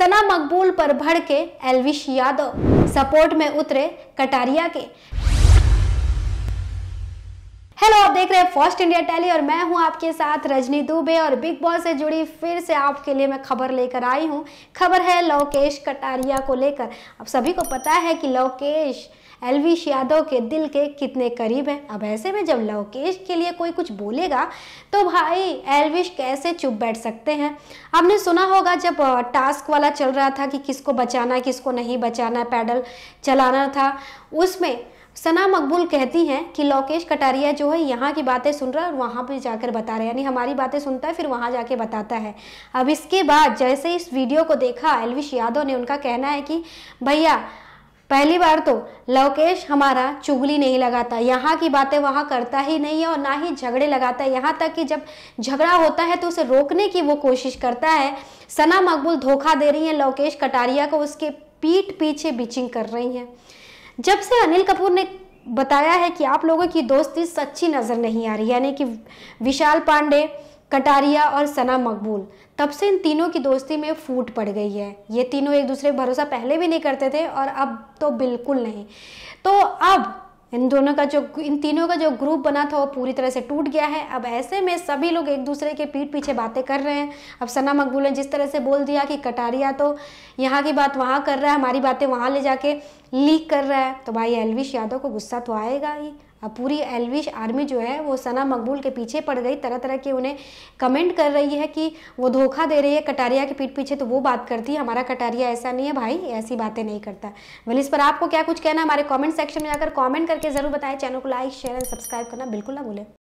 सना मकबूल पर भड़के एलविश यादव सपोर्ट में उतरे कटारिया के देख रहे हैं फर्स्ट इंडिया टैली और मैं हूं आपके साथ रजनी दुबे और बिग बॉस से जुड़ी फिर से आपके लिए मैं खबर लेकर आई हूं खबर है लोकेश कटारिया को लेकर अब सभी को पता है कि लोकेश एलविश यादव के दिल के कितने करीब हैं अब ऐसे में जब लोकेश के लिए कोई कुछ बोलेगा तो भाई एलविश कैसे चुप बैठ सकते हैं आपने सुना होगा जब टास्क वाला चल रहा था कि किसको बचाना है किसको नहीं बचाना है पैडल चलाना था उसमें सना मकबूल कहती हैं कि लोकेश कटारिया जो है यहाँ की बातें सुन रहा है और वहाँ पर जाकर बता रहा है यानी हमारी बातें सुनता है फिर वहाँ जाके बताता है अब इसके बाद जैसे इस वीडियो को देखा एलविश यादव ने उनका कहना है कि भैया पहली बार तो लवकेश हमारा चुगली नहीं लगाता यहाँ की बातें वहाँ करता ही नहीं है और ना ही झगड़े लगाता है यहाँ तक कि जब झगड़ा होता है तो उसे रोकने की वो कोशिश करता है सना मकबूल धोखा दे रही है लवकेश कटारिया को उसके पीठ पीछे बिचिंग कर रही हैं जब से अनिल कपूर ने बताया है कि आप लोगों की दोस्ती सच्ची नज़र नहीं आ रही यानी कि विशाल पांडे कटारिया और सना मकबूल तब से इन तीनों की दोस्ती में फूट पड़ गई है ये तीनों एक दूसरे भरोसा पहले भी नहीं करते थे और अब तो बिल्कुल नहीं तो अब इन दोनों का जो इन तीनों का जो ग्रुप बना था वो पूरी तरह से टूट गया है अब ऐसे में सभी लोग एक दूसरे के पीठ पीछे बातें कर रहे हैं अब सना मकबूल ने जिस तरह से बोल दिया कि कटारिया तो यहाँ की बात वहाँ कर रहा है हमारी बातें वहाँ ले जाके लीक कर रहा है तो भाई एलविश यादव को गुस्सा तो आएगा ही पूरी एलविश आर्मी जो है वो सना मकबूल के पीछे पड़ गई तरह तरह के उन्हें कमेंट कर रही है कि वो धोखा दे रही है कटारिया के पीठ पीछे तो वो बात करती है हमारा कटारिया ऐसा नहीं है भाई ऐसी बातें नहीं करता वेल इस पर आपको क्या कुछ कहना हमारे कॉमेंट सेक्शन में जाकर कॉमेंट करके जरूर बताएं चैनल को लाइक शेयर एंड सब्सक्राइब करना बिल्कुल ना भूलें